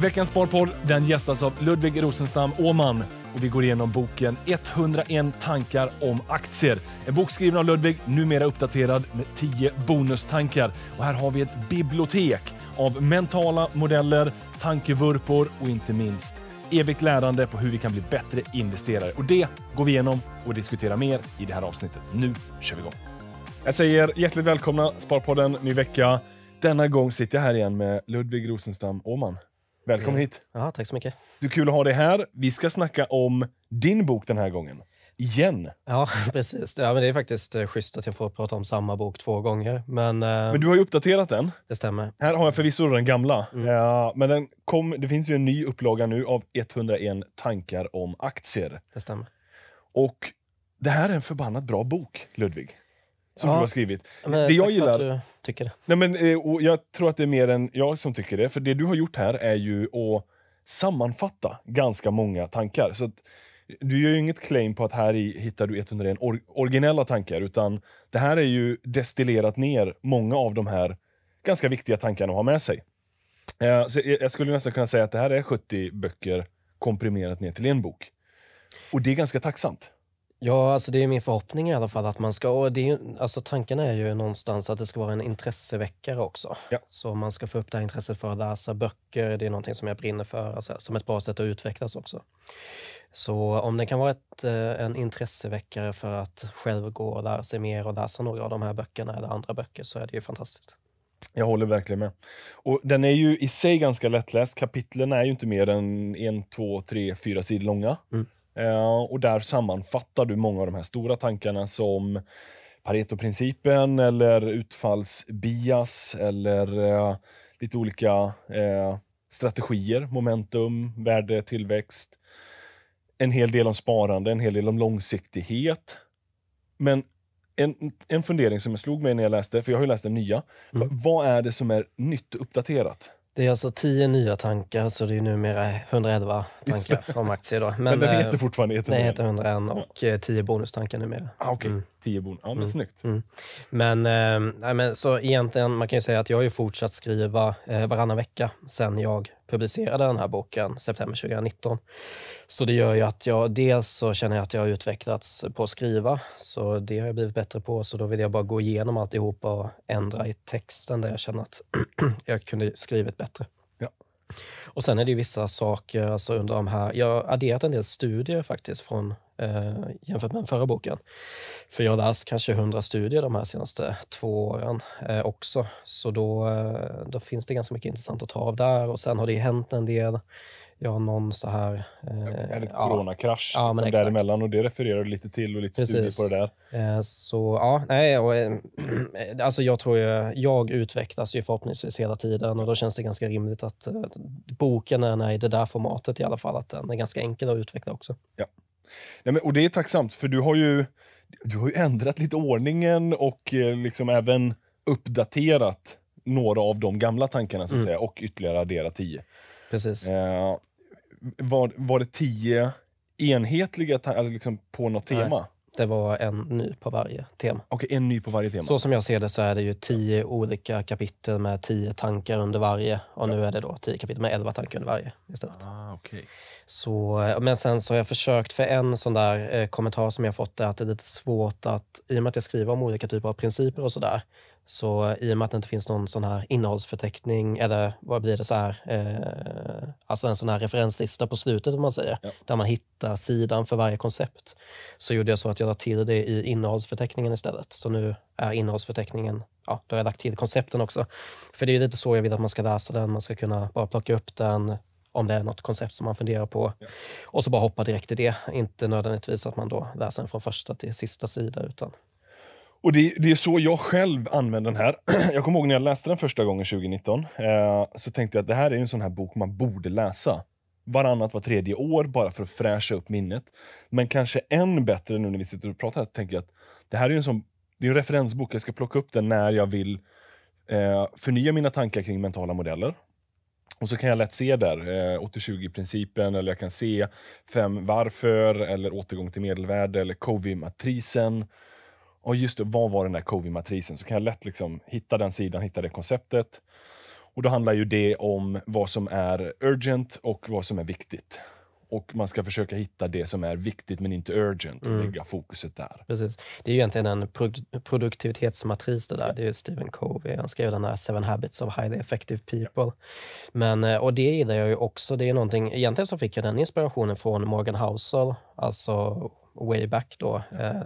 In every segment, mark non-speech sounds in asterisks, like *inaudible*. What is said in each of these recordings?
Veckans Sparpodd den gästas av Ludvig Rosenstam Åman och vi går igenom boken 101 tankar om aktier. En bok skriven av Ludvig, numera uppdaterad med 10 bonustankar. Och här har vi ett bibliotek av mentala modeller, tankevurpor och inte minst evigt lärande på hur vi kan bli bättre investerare. Och det går vi igenom och diskuterar mer i det här avsnittet. Nu kör vi igång! Jag säger hjärtligt välkomna Sparpodden, ny vecka. Denna gång sitter jag här igen med Ludvig Rosenstam Åman. Välkommen hit. Ja, tack så mycket. Det kul att ha dig här. Vi ska snacka om din bok den här gången. Igen. Ja, *laughs* precis. Ja, men det är faktiskt eh, schysst att jag får prata om samma bok två gånger. Men, eh, men du har ju uppdaterat den. Det stämmer. Här har jag förvisso den gamla. Mm. Ja, eh, men den kom, det finns ju en ny upplaga nu av 101 tankar om aktier. Det stämmer. Och det här är en förbannat bra bok, Ludvig som ja. du har skrivit. Men, det jag gillar... För att du tycker det. Nej, men, eh, och jag tror att det är mer än jag som tycker det. För det du har gjort här är ju att sammanfatta ganska många tankar. Så att, du gör ju inget claim på att här i hittar du 101 or originella tankar, utan det här är ju destillerat ner många av de här ganska viktiga tankarna att ha med sig. Eh, så jag skulle nästan kunna säga att det här är 70 böcker komprimerat ner till en bok. Och det är ganska tacksamt. Ja, alltså det är min förhoppning i alla fall att man ska... Och det är, alltså tanken är ju någonstans att det ska vara en intresseväckare också. Ja. Så man ska få upp det här intresset för att läsa böcker. Det är någonting som jag brinner för, alltså, som ett bra sätt att utvecklas också. Så om det kan vara ett, eh, en intresseväckare för att själv gå och lära sig mer och läsa några av de här böckerna eller andra böcker så är det ju fantastiskt. Jag håller verkligen med. Och den är ju i sig ganska lättläst. Kapitlen är ju inte mer än en, två, tre, fyra sidor långa. Mm. Eh, och där sammanfattar du många av de här stora tankarna som Pareto-principen eller utfallsbias eller eh, lite olika eh, strategier, momentum, värde, tillväxt. en hel del om sparande, en hel del om långsiktighet. Men en, en fundering som slog mig när jag läste, för jag har ju läst den nya, mm. vad är det som är nytt och uppdaterat? Det är alltså 10 nya tankar, så det är numera 111 tankar om aktier. Då. Men, men den eh, heter fortfarande 101? Den heter 101 och 10 eh, bonustankar numera. Ah, Okej, mm. okay. 10 bonus. Ja, men mm. snyggt. Mm. Men, eh, nej, men så egentligen, man kan ju säga att jag har ju fortsatt skriva eh, varannan vecka sen jag publicerade den här boken september 2019. Så det gör ju att jag dels så känner jag att jag har utvecklats på att skriva, så det har jag blivit bättre på. Så då vill jag bara gå igenom alltihopa och ändra i texten där jag känner att *clears throat* jag kunde skrivit bättre. Och sen är det vissa saker, alltså under de här, jag har adderat en del studier faktiskt från eh, jämfört med den förra boken. För jag har läst kanske hundra studier de här senaste två åren eh, också, så då, eh, då finns det ganska mycket intressant att ta av där. Och sen har det hänt en del jag har någon så här... Eh, en ja, coronakrasch ja, liksom däremellan och det refererar du lite till och lite Precis. studier på det där. Eh, så ja, nej, och, eh, *clears throat* alltså jag tror ju, jag utvecklas ju förhoppningsvis hela tiden och då känns det ganska rimligt att eh, boken är i det där formatet i alla fall, att den är ganska enkel att utveckla också. Ja. Nej, men, och det är tacksamt, för du har ju, du har ju ändrat lite ordningen och eh, liksom även uppdaterat några av de gamla tankarna så att mm. säga, och ytterligare adderat tio. Precis. Eh, var, var det tio enhetliga liksom på något Nej. tema? Det var en ny på varje tema. okay, en ny på varje tema. Så som jag ser det så är det ju tio olika kapitel med tio tankar under varje. Och ja. nu är det då tio kapitel med elva tankar under varje istället. Ah, okay. så, eh, men sen så har jag försökt, för en sån där eh, kommentar som jag fått är att det är lite svårt att, i och med att jag skriver om olika typer av principer och sådär, så i och med att det inte finns någon sån här innehållsförteckning eller vad blir det så här, eh, alltså en sån här referenslista på slutet om man säger, ja. där man hittar sidan för varje koncept, så gjorde jag så att jag lade till det i innehållsförteckningen istället. Så nu är innehållsförteckningen, ja, då har jag lagt till koncepten också. För det är lite så jag vill att man ska läsa den, man ska kunna bara plocka upp den, om det är något koncept som man funderar på. Ja. Och så bara hoppa direkt i det. Inte nödvändigtvis att man då läser den från första till sista sida, utan och det, det, är så jag själv använder den här. *clears throat* jag kommer ihåg när jag läste den första gången 2019, eh, så tänkte jag att det här är en sån här bok man borde läsa. Varannat, var tredje år, bara för att fräscha upp minnet. Men kanske än bättre nu när vi sitter och pratar, tänker jag att det här är en sån det är en referensbok, jag ska plocka upp den när jag vill eh, förnya mina tankar kring mentala modeller. Och så kan jag lätt se där, eh, 80-20-principen, eller jag kan se fem varför, eller återgång till medelvärde, eller covid matrisen och just det, vad var den där Covey-matrisen? Så kan jag lätt liksom hitta den sidan, hitta det konceptet. Och då handlar ju det om vad som är urgent och vad som är viktigt. Och man ska försöka hitta det som är viktigt men inte urgent och mm. lägga fokuset där. Precis. Det är ju egentligen en pro produktivitetsmatris det där. Det är ju Stephen Covey. Han skrev den här Seven Habits of Highly Effective People. Men, eh, och det gillar jag ju också. Det är någonting, egentligen så fick jag den inspirationen från Morgan Housel, alltså way back då. Ja. Eh,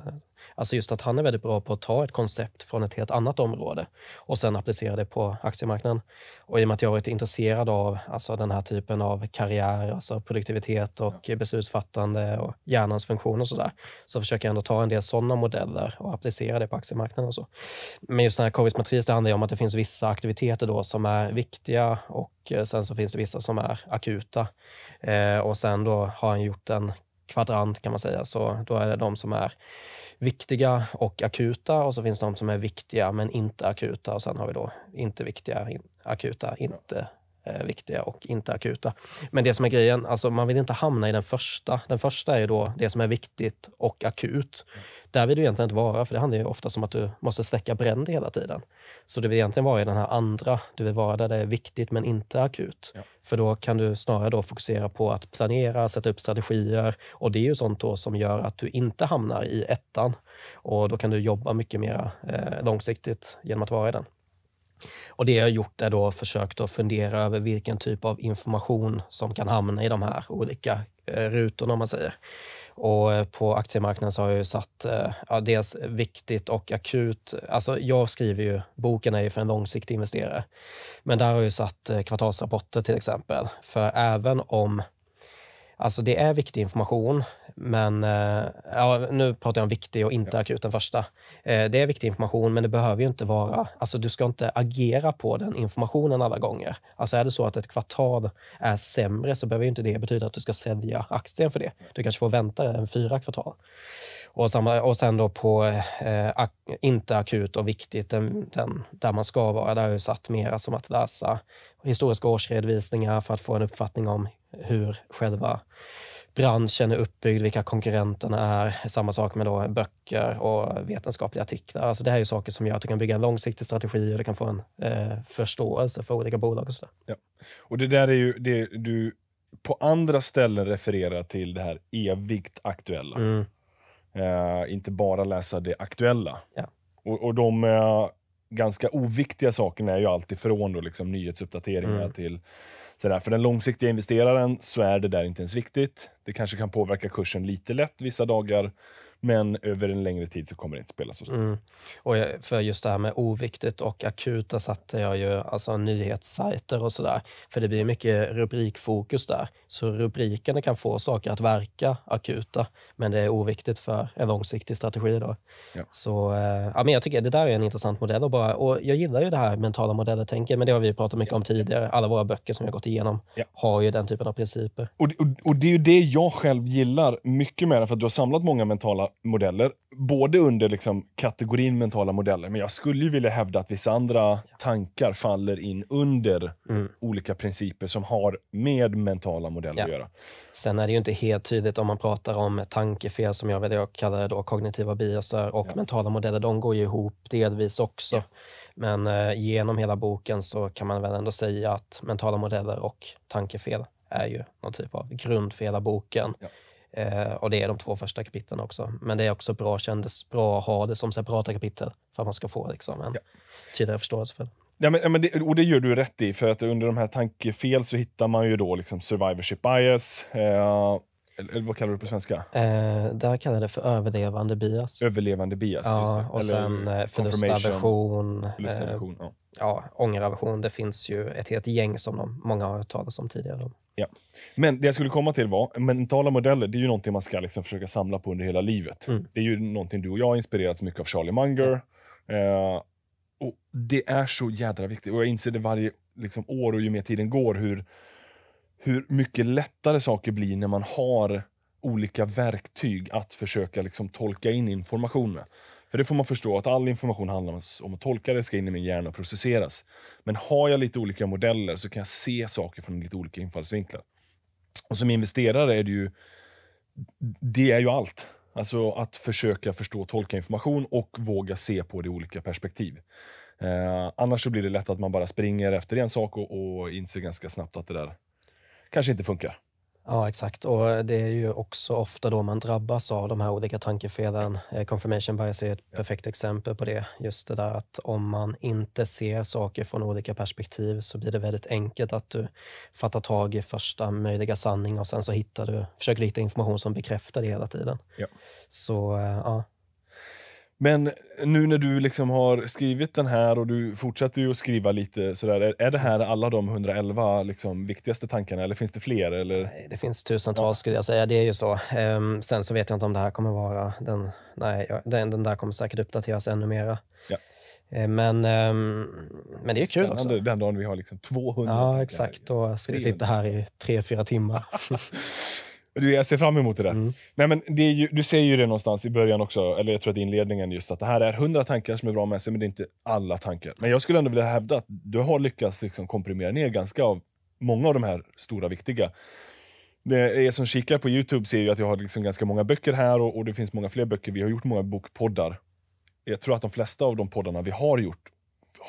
Alltså just att han är väldigt bra på att ta ett koncept från ett helt annat område och sen applicera det på aktiemarknaden. Och i och med att jag varit intresserad av alltså den här typen av karriär, alltså produktivitet och beslutsfattande och hjärnans funktion och sådär, så försöker jag ändå ta en del sådana modeller och applicera det på aktiemarknaden och så. Men just den här covid korrismatris, det handlar ju om att det finns vissa aktiviteter då som är viktiga och eh, sen så finns det vissa som är akuta. Eh, och sen då har han gjort en kvadrant kan man säga. Så då är det de som är viktiga och akuta och så finns de som är viktiga men inte akuta och sen har vi då inte viktiga, in, akuta, inte eh, viktiga och inte akuta. Men det som är grejen, alltså man vill inte hamna i den första. Den första är ju då det som är viktigt och akut. Där vill du egentligen inte vara, för det handlar ju ofta om att du måste släcka bränder hela tiden. Så du vill egentligen vara i den här andra, du vill vara där det är viktigt men inte akut. Ja. För då kan du snarare då fokusera på att planera, sätta upp strategier och det är ju sånt då som gör att du inte hamnar i ettan. Och då kan du jobba mycket mer eh, långsiktigt genom att vara i den. Och det jag har gjort är då försökt att fundera över vilken typ av information som kan hamna i de här olika eh, rutorna, om man säger. Och eh, på aktiemarknaden så har jag ju satt eh, ja, dels viktigt och akut. Alltså jag skriver ju, boken är ju för en långsiktig investerare. Men där har jag ju satt eh, kvartalsrapporter till exempel. För även om Alltså det är viktig information, men eh, ja, nu pratar jag om viktig och inte ja. akut, den första. Eh, det är viktig information, men det behöver ju inte vara... Alltså, du ska inte agera på den informationen alla gånger. Alltså är det så att ett kvartal är sämre så behöver ju inte det betyda att du ska sälja aktien för det. Du kanske får vänta en fyra kvartal. Och, samma, och sen då på eh, ak, inte akut och viktigt, den, den, där man ska vara, där har jag satt mera som att läsa historiska årsredovisningar för att få en uppfattning om hur själva branschen är uppbyggd, vilka konkurrenterna är. Samma sak med då böcker och vetenskapliga artiklar. Alltså det här är saker som gör att du kan bygga en långsiktig strategi och du kan få en eh, förståelse för olika bolag. Och, så ja. och det där är ju det du på andra ställen refererar till det här evigt aktuella. Mm. Eh, inte bara läsa det aktuella. Ja. Och, och de eh, ganska oviktiga sakerna är ju allt ifrån då liksom nyhetsuppdateringar mm. till Sådär. För den långsiktiga investeraren så är det där inte ens viktigt. Det kanske kan påverka kursen lite lätt vissa dagar, men över en längre tid så kommer det inte spela så stor mm. Och jag, för just det här med oviktigt och akuta satte jag ju alltså nyhetssajter och sådär. För det blir mycket rubrikfokus där. Så rubrikerna kan få saker att verka akuta, men det är oviktigt för en långsiktig strategi. Då. Ja. Så eh, ja, men jag tycker det där är en intressant modell. Och, bara, och jag gillar ju det här mentala modeller men det har vi pratat mycket ja. om tidigare. Alla våra böcker som vi gått igenom ja. har ju den typen av principer. Och, och, och det är ju det jag själv gillar mycket mer, för att du har samlat många mentala modeller, både under liksom kategorin mentala modeller, men jag skulle ju vilja hävda att vissa andra tankar faller in under mm. olika principer som har med mentala modeller ja. att göra. Sen är det ju inte helt tydligt om man pratar om tankefel, som jag, vet, jag kallar det då, kognitiva biaser och ja. mentala modeller, de går ju ihop delvis också. Ja. Men eh, genom hela boken så kan man väl ändå säga att mentala modeller och tankefel är ju någon typ av grund för hela boken. Eh, och det är de två första kapitlen också. Men det är också bra, kändes bra att ha det som separata kapitel för att man ska få liksom, en ja. tydligare förståelse för det. Ja, men, det, och det gör du rätt i, för att under de här tankefel så hittar man ju då liksom survivorship bias. Eh, eller vad kallar du det på svenska? Eh, där kallar jag det för överlevande bias. Överlevande bias, ja, Och sen förlustaversion. Eh, förlust eh, ja. ja, ångeraversion. Det finns ju ett helt gäng som de, många har hört talas om tidigare. Ja. Men det jag skulle komma till var, mentala modeller det är ju någonting man ska liksom försöka samla på under hela livet. Mm. Det är ju någonting du och jag har inspirerats mycket av Charlie Munger. Eh, och Det är så jädra viktigt och jag inser det varje liksom, år och ju mer tiden går hur, hur mycket lättare saker blir när man har olika verktyg att försöka liksom, tolka in information med. För det får man förstå att all information handlar om att tolka det, ska in i min hjärna och processeras. Men har jag lite olika modeller så kan jag se saker från lite olika infallsvinklar. Och som investerare är det ju, det är ju allt. Alltså att försöka förstå och tolka information och våga se på det i olika perspektiv. Eh, annars så blir det lätt att man bara springer efter en sak och, och inser ganska snabbt att det där kanske inte funkar. Ja, exakt. Och det är ju också ofta då man drabbas av de här olika tankefelen. Eh, confirmation bias är ett perfekt exempel på det. Just det där att om man inte ser saker från olika perspektiv så blir det väldigt enkelt att du fattar tag i första möjliga sanning och sen så hittar du, försöker hitta information som bekräftar det hela tiden. Ja. Så eh, ja, men nu när du liksom har skrivit den här och du fortsätter ju att skriva lite sådär, är det här alla de 111 liksom viktigaste tankarna eller finns det fler? Eller? det finns tusentals ja. skulle jag säga, det är ju så. Um, sen så vet jag inte om det här kommer vara den, nej, den, den där kommer säkert uppdateras ännu mera. Ja. Ehm, men, um, men det är ju kul också. Den dagen vi har liksom 200. Ja, exakt. Då ska vi sitta här i tre, fyra timmar. *laughs* Jag ser fram emot det där. Mm. Nej, men det ju, du ser ju det någonstans i början också, eller jag tror att inledningen, just att det här är hundra tankar som är bra med sig, men det är inte alla tankar. Men jag skulle ändå vilja hävda att du har lyckats liksom komprimera ner ganska av många av de här stora, viktiga. Det som kikar på Youtube ser ju att jag har liksom ganska många böcker här och, och det finns många fler böcker. Vi har gjort många bokpoddar. Jag tror att de flesta av de poddarna vi har gjort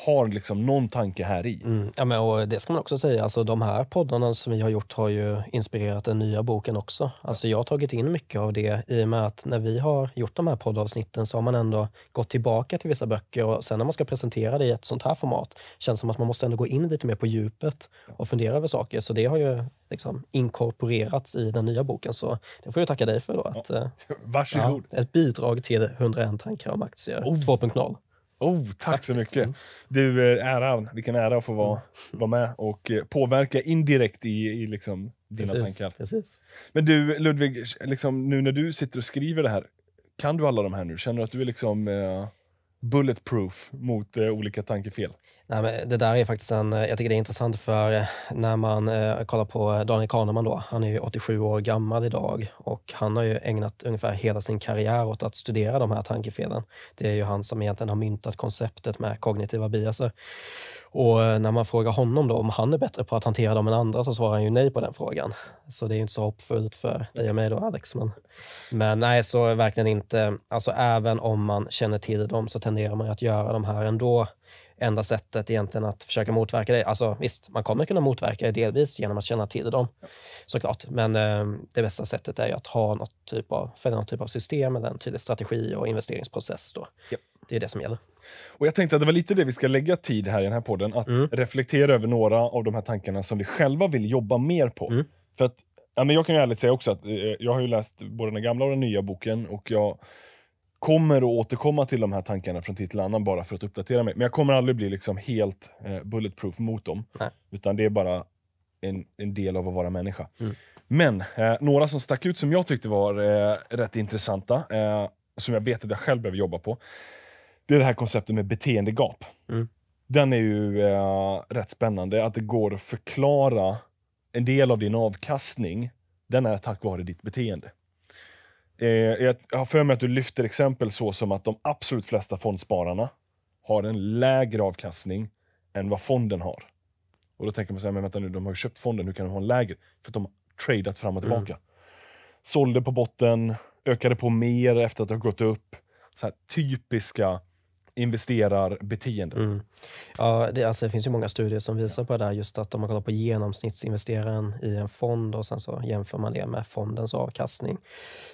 har liksom någon tanke här i. Mm. Ja, men, och det ska man också säga, alltså, de här poddarna som vi har gjort har ju inspirerat den nya boken också. Alltså, jag har tagit in mycket av det i och med att när vi har gjort de här poddavsnitten så har man ändå gått tillbaka till vissa böcker och sen när man ska presentera det i ett sånt här format känns som att man måste ändå gå in lite mer på djupet och fundera över saker. Så det har ju liksom inkorporerats i den nya boken. Så det får jag tacka dig för. Då, att, ja. Eh, *laughs* Varsågod! Ja, ett bidrag till 101 tankar om aktier oh. 2.0. Oh, tack, tack så mycket. Mm. Du, eh, äran. Vilken ära att få vara, mm. vara med och eh, påverka indirekt i, i liksom dina precis, tankar. Precis. Men du, Ludvig, liksom, nu när du sitter och skriver det här, kan du alla de här nu? Känner du att du är liksom... Eh, bulletproof mot eh, olika tankefel? Nej, men det där är faktiskt en, eh, jag tycker det är intressant för eh, när man eh, kollar på eh, Daniel Kahneman då, han är 87 år gammal idag och han har ju ägnat ungefär hela sin karriär åt att studera de här tankefelen. Det är ju han som egentligen har myntat konceptet med kognitiva biaser. Och eh, när man frågar honom då om han är bättre på att hantera dem än andra så svarar han ju nej på den frågan. Så det är ju inte så hoppfullt för dig och mig då, Alex. Men, men nej, så verkligen inte. Alltså även om man känner till dem så tenderar man att göra de här ändå. Enda sättet egentligen att försöka motverka det, alltså visst, man kommer kunna motverka det delvis genom att känna till dem såklart. Men eh, det bästa sättet är ju att ha något typ av, för någon typ av system eller en tydlig strategi och investeringsprocess då. Ja. Det är det som gäller. Och jag tänkte att det var lite det vi ska lägga tid här i den här podden, att mm. reflektera över några av de här tankarna som vi själva vill jobba mer på. Mm. För att, ja, men jag kan ju ärligt säga också att eh, jag har ju läst både den gamla och den nya boken och jag kommer att återkomma till de här tankarna från tid till annan bara för att uppdatera mig. Men jag kommer aldrig bli liksom helt eh, bulletproof mot dem. Nej. Utan det är bara en, en, del av att vara människa. Mm. Men eh, några som stack ut som jag tyckte var eh, rätt intressanta, eh, som jag vet att jag själv behöver jobba på det är det här konceptet med beteendegap. Mm. Den är ju eh, rätt spännande, att det går att förklara en del av din avkastning, den är tack vare ditt beteende. Eh, jag har för mig att du lyfter exempel så som att de absolut flesta fondspararna har en lägre avkastning än vad fonden har. Och då tänker man så här, men vänta nu, de har ju köpt fonden, hur kan de ha en lägre? För att de har tradeat fram och mm. tillbaka. Mm. Sålde på botten, ökade på mer efter att det har gått upp. Så här, typiska investerarbeteende. Mm. Ja, det, alltså, det finns ju många studier som visar på det där, just att om man kollar på genomsnittsinvesteraren i en fond och sen så jämför man det med fondens avkastning,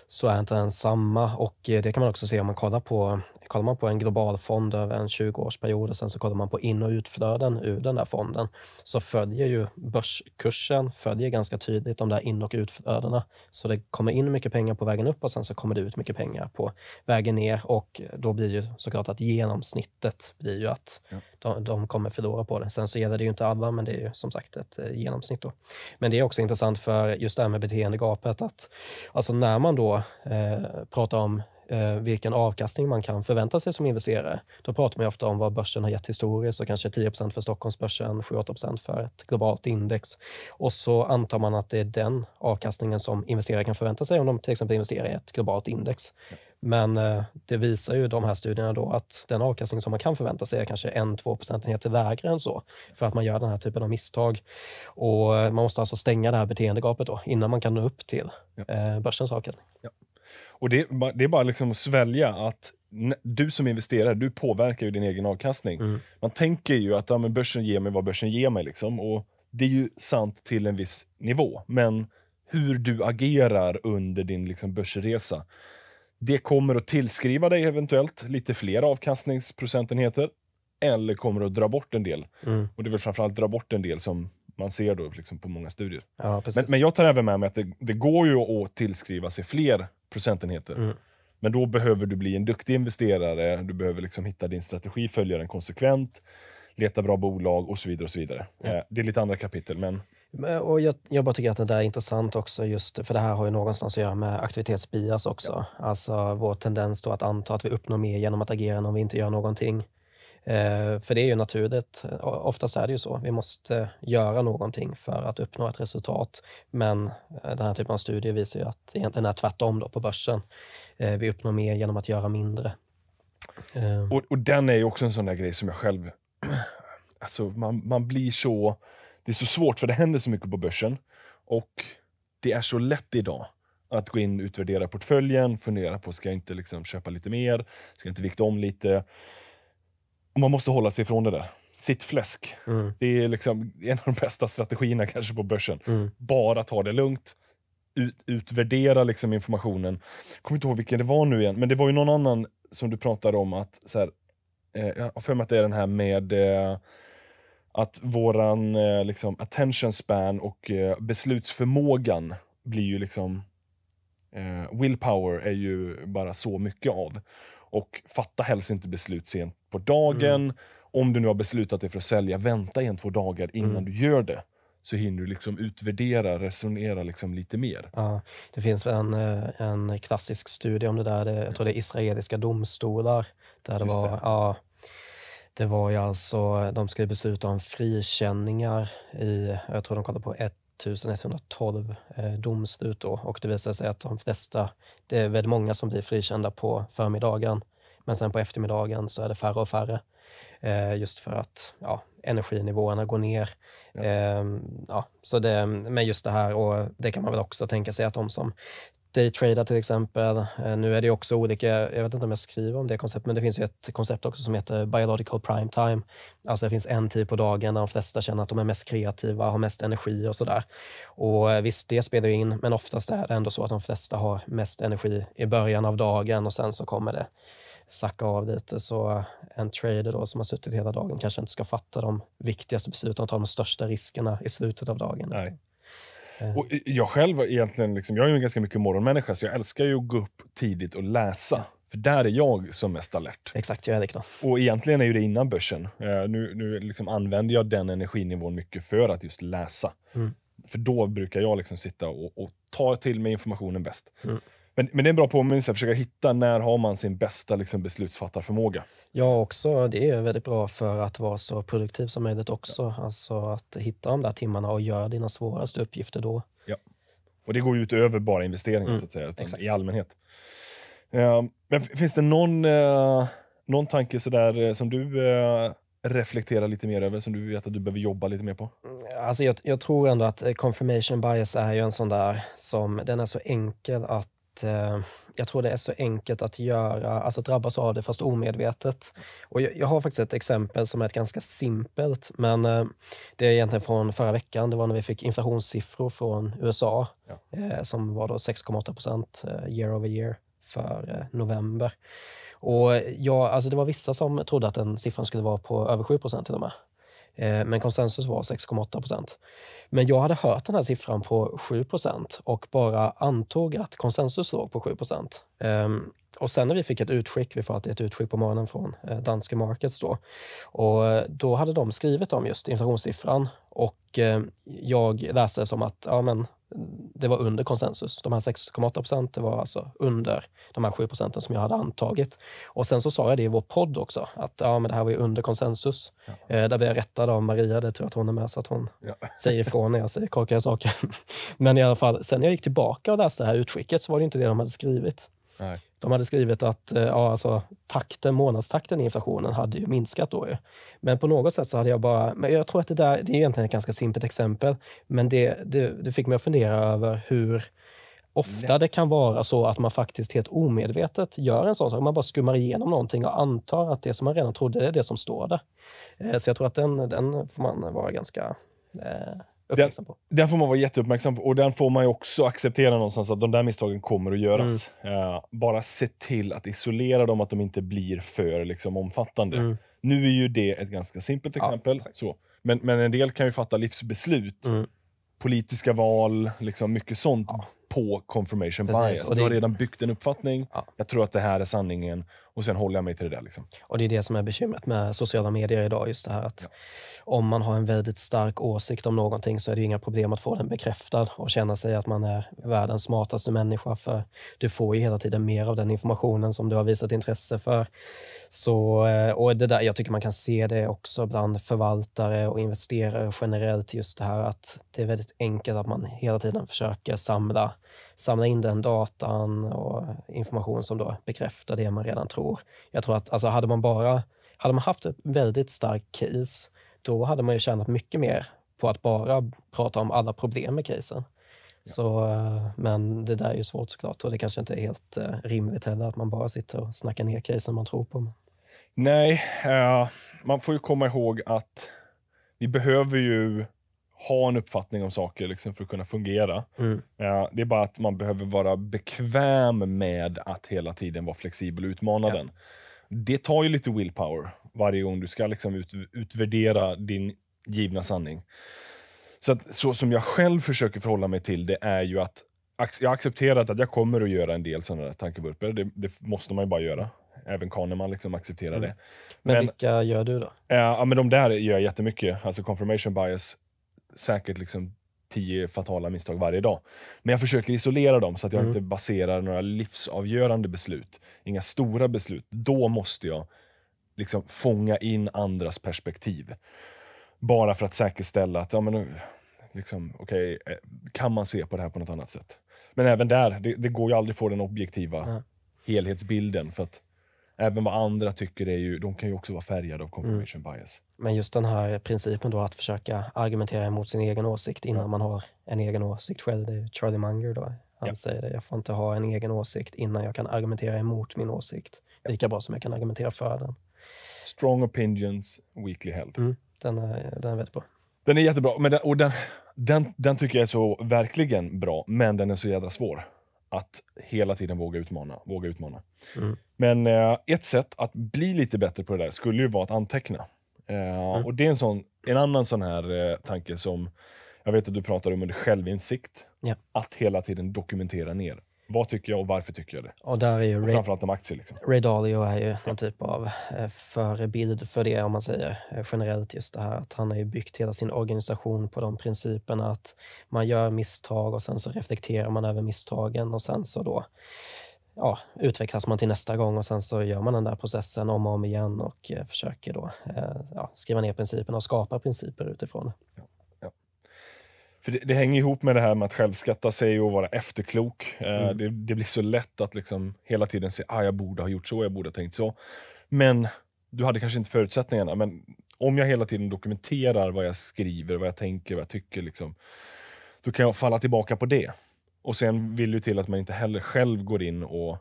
så är inte den samma. Och eh, det kan man också se om man kollar på kollar man på en global fond över en 20-årsperiod och sen så kollar man på in och utflöden ur den där fonden, så följer ju börskursen följer ganska tydligt de där in och utflödena. Så det kommer in mycket pengar på vägen upp och sen så kommer det ut mycket pengar på vägen ner och då blir ju såklart att genomsnittet blir ju att ja. de, de kommer förlora på det. Sen så gäller det ju inte alla, men det är ju som sagt ett eh, genomsnitt. Då. Men det är också intressant för just det här med beteendegapet, att alltså när man då eh, pratar om eh, vilken avkastning man kan förvänta sig som investerare. Då pratar man ofta om vad börsen har gett historiskt och kanske 10 för Stockholmsbörsen, 7-8 för ett globalt index. Och så antar man att det är den avkastningen som investerare kan förvänta sig om de till exempel investerar i ett globalt index. Men eh, det visar ju de här studierna då att den avkastning som man kan förvänta sig är kanske 1-2 procentenheter lägre än så för att man gör den här typen av misstag. Och eh, man måste alltså stänga det här beteendegapet då innan man kan nå upp till eh, börsens avkastning. Ja. Och det, det är bara liksom att svälja att du som investerare, du påverkar ju din egen avkastning. Mm. Man tänker ju att ja, men börsen ger mig vad börsen ger mig. Liksom. Och Det är ju sant till en viss nivå, men hur du agerar under din liksom, börsresa, det kommer att tillskriva dig eventuellt lite fler avkastningsprocentenheter eller kommer att dra bort en del. Mm. Och Det är väl framförallt dra bort en del som man ser då liksom på många studier. Ja, men, men, jag tar även med mig att det, det går ju att tillskriva sig fler procentenheter. Mm. Men då behöver du bli en duktig investerare, du behöver liksom hitta din strategi, följa den konsekvent, leta bra bolag och så vidare. och så vidare. Mm. Det är lite andra kapitel, men... Och jag, jag, bara tycker att det där är intressant också, just för det här har ju någonstans att göra med aktivitetsbias också. Ja. Alltså vår tendens då att anta att vi uppnår mer genom att agera än om vi inte gör någonting. Eh, för det är ju naturligt. Oftast är det ju så. Vi måste göra någonting för att uppnå ett resultat. Men eh, den här typen av studier visar ju att det egentligen är tvärtom då på börsen. Eh, vi uppnår mer genom att göra mindre. Och, och den är ju också en sån där grej som jag själv... *clears throat* Alltså man, man blir så... Det är så svårt för det händer så mycket på börsen. Och det är så lätt idag att gå in och utvärdera portföljen, fundera på ska jag inte liksom köpa lite mer, ska jag inte vikta om lite. Och man måste hålla sig ifrån det där. Sitt fläsk. Mm. Det är liksom en av de bästa strategierna kanske på börsen. Mm. Bara ta det lugnt. Ut, utvärdera liksom informationen. Jag kommer inte ihåg vilken det var nu igen, men det var ju någon annan som du pratade om att, så här, eh, jag har för mig att det är den här med eh, att våran eh, liksom, attention span och eh, beslutsförmågan blir ju liksom... Eh, willpower är ju bara så mycket av. Och fatta helst inte beslut sent på dagen. Mm. Om du nu har beslutat dig för att sälja, vänta en, två dagar innan mm. du gör det. Så hinner du liksom utvärdera, resonera liksom lite mer. Ja, det finns en, eh, en klassisk studie om det där. Jag tror det är israeliska domstolar. Där det var... Det. Ja, det var ju alltså, de skulle besluta om frikänningar i, jag tror de kollade på ett 1112 eh, domslut då, och det visar sig att de flesta, det är väldigt många som blir frikända på förmiddagen, men sen på eftermiddagen så är det färre och färre. Eh, just för att ja, energinivåerna går ner. Ja. Ehm, ja, så det, men just det här, och det kan man väl också tänka sig att de som daytradar till exempel. Eh, nu är det också olika, jag vet inte om jag skriver om det konceptet, men det finns ett koncept också som heter biological prime time. Alltså det finns en tid på dagen när de flesta känner att de är mest kreativa, har mest energi och sådär. Och eh, visst, det spelar ju in, men oftast är det ändå så att de flesta har mest energi i början av dagen och sen så kommer det sacka av lite så en trader då som har suttit hela dagen kanske inte ska fatta de viktigaste besluten och ta de största riskerna i slutet av dagen. Nej. Eh. Och jag själv egentligen, liksom, jag är ju ganska mycket morgonmänniska, så jag älskar ju att gå upp tidigt och läsa. För där är jag som mest alert. Exakt, jag är liknande. Och egentligen är ju det innan börsen. Eh, nu nu liksom använder jag den energinivån mycket för att just läsa. Mm. För då brukar jag liksom sitta och, och ta till mig informationen bäst. Mm. Men, men det är en bra påminnelse att försöka hitta när har man sin bästa liksom, beslutsfattarförmåga. Ja, också. Det är väldigt bra för att vara så produktiv som möjligt också. Ja. Alltså att hitta de där timmarna och göra dina svåraste uppgifter då. Ja. Och det går ju utöver bara investeringar mm. så att säga, Exakt. i allmänhet. Uh, men finns det någon, uh, någon tanke sådär, eh, som du uh, eh, reflektera lite mer över, som du vet att du behöver jobba lite mer på? Mm, alltså jag, jag, tror ändå att confirmation bias är ju en sån där som, den är så enkel att Eh, jag tror det är så enkelt att göra, alltså drabbas av det fast omedvetet. Och jag, jag har faktiskt ett exempel som är ett ganska simpelt, men eh, det är egentligen från förra veckan. Det var när vi fick inflationssiffror från USA ja. Eh, som var då 6,8 procent year over year för november. Och jag, alltså det var vissa som trodde att den siffran skulle vara på över 7 procent till och med. Eh, men konsensus var 6,8 procent. Men jag hade hört den här siffran på 7 procent och bara antog att konsensus låg på 7 procent. Ehm, och sen när vi fick ett utskick, vi får alltid ett utskick på morgonen från eh, Danske Markets då, och eh, då hade de skrivit om just inflationssiffran och jag läste det som att ja, men det var under konsensus. De här 6,8 procent, det var alltså under de här 7 procenten som jag hade antagit. Och sen så sa jag det i vår podd också, att ja, men det här var ju under konsensus. Ja. Eh, där blev jag rättad av Maria, det tror jag att hon är med, så att hon ja. *laughs* säger ifrån när jag säger korkiga saker. *laughs* men i alla fall, sen när jag gick tillbaka och läste det här utskicket så var det inte det de hade skrivit. Nej. De hade skrivit att eh, ja, alltså, takten, månadstakten i inflationen hade ju minskat då. Ju. Men på något sätt så hade jag bara... Men jag tror att det där, det är egentligen ett ganska simpelt exempel, men det, det, det fick mig att fundera över hur ofta det kan vara så att man faktiskt helt omedvetet gör en sån sak. Man bara skummar igenom någonting och antar att det som man redan trodde är det som står där. Eh, så jag tror att den, den får man vara ganska eh, uppmärksam på. Den, den får man vara jätteuppmärksam på och den får man också acceptera någonstans att de där misstagen kommer att göras. Mm. Uh, bara se till att isolera dem, att de inte blir för liksom, omfattande. Mm. Nu är ju det ett ganska simpelt exempel. Ja, så. Men, men en del kan ju fatta livsbeslut, mm. politiska val, liksom mycket sånt. Ja på confirmation Precis, bias. Du har redan byggt en uppfattning. Ja. Jag tror att det här är sanningen och sen håller jag mig till det där. Liksom. Och det är det som är bekymret med sociala medier idag. just det här att ja. Om man har en väldigt stark åsikt om någonting så är det inga problem att få den bekräftad och känna sig att man är världens smartaste människa. För du får ju hela tiden mer av den informationen som du har visat intresse för. Så, eh, och det där, jag tycker man kan se det också bland förvaltare och investerare generellt. Just det här att det är väldigt enkelt att man hela tiden försöker samla samla in den datan och information som då bekräftar det man redan tror. Jag tror att alltså, hade man bara hade man haft ett väldigt starkt case, då hade man ju tjänat mycket mer på att bara prata om alla problem med casen. Ja. Så, eh, men det där är ju svårt såklart och det kanske inte är helt eh, rimligt heller att man bara sitter och snackar ner casen man tror på. Nej, uh, man får ju komma ihåg att vi behöver ju ha en uppfattning om saker liksom, för att kunna fungera. Mm. Ja, det är bara att man behöver vara bekväm med att hela tiden vara flexibel och utmana ja. den. Det tar ju lite willpower varje gång du ska liksom ut, utvärdera din givna sanning. Så, att, så som jag själv försöker förhålla mig till det är ju att jag har accepterat att jag kommer att göra en del sådana tankevurpor. Det, det, måste man ju bara göra. Även Kahneman liksom accepterar mm. det. Men, men vilka gör du då? Äh, ja, men de där gör jag jättemycket. Alltså confirmation bias säkert liksom tio fatala misstag varje dag. Men jag försöker isolera dem så att jag mm. inte baserar några livsavgörande beslut. Inga stora beslut. Då måste jag liksom fånga in andras perspektiv. Bara för att säkerställa att ja, men, liksom, okay, eh, kan man se på det här på något annat sätt. Men även där, det, det går ju aldrig att få den objektiva mm. helhetsbilden. För att även vad andra tycker, är ju, de kan ju också vara färgade av mm. confirmation mm. bias. Men just den här principen då att försöka argumentera emot sin egen åsikt innan ja. man har en egen åsikt själv. Det är Charlie Munger då. Han ja. säger det, jag får inte ha en egen åsikt innan jag kan argumentera emot min åsikt. Ja. Lika bra som jag kan argumentera för den. Strong opinions, weakly held. Mm, den, är, den är väldigt bra. Den är jättebra, men den, och den, den, den tycker jag är så verkligen bra, men den är så jädra svår att hela tiden våga utmana. Våga utmana. Mm. Men eh, ett sätt att bli lite bättre på det där skulle ju vara att anteckna. Eh, mm. Och Det är en, sån, en annan sån här eh, tanke som jag vet att du pratar om under självinsikt. Ja. Att hela tiden dokumentera ner. Vad tycker jag och varför tycker jag det? Och där är ju Ray, framförallt om aktier. Liksom. Ray Dalio är ju någon typ av eh, förebild för det, om man säger eh, generellt just det här att han har ju byggt hela sin organisation på de principerna att man gör misstag och sen så reflekterar man över misstagen och sen så då ja, utvecklas man till nästa gång och sen så gör man den där processen om och om igen och eh, försöker då ja, skriva ner principerna och skapa principer utifrån. Ja. För det, det, hänger ihop med det här med att självskatta sig och vara efterklok. Eh, mm. det, det, blir så lätt att liksom hela tiden se, ah, jag borde ha gjort så, jag borde ha tänkt så. Men du hade kanske inte förutsättningarna, men om jag hela tiden dokumenterar vad jag skriver, vad jag tänker, vad jag tycker, liksom, då kan jag falla tillbaka på det. Och sen vill det till att man inte heller själv går in och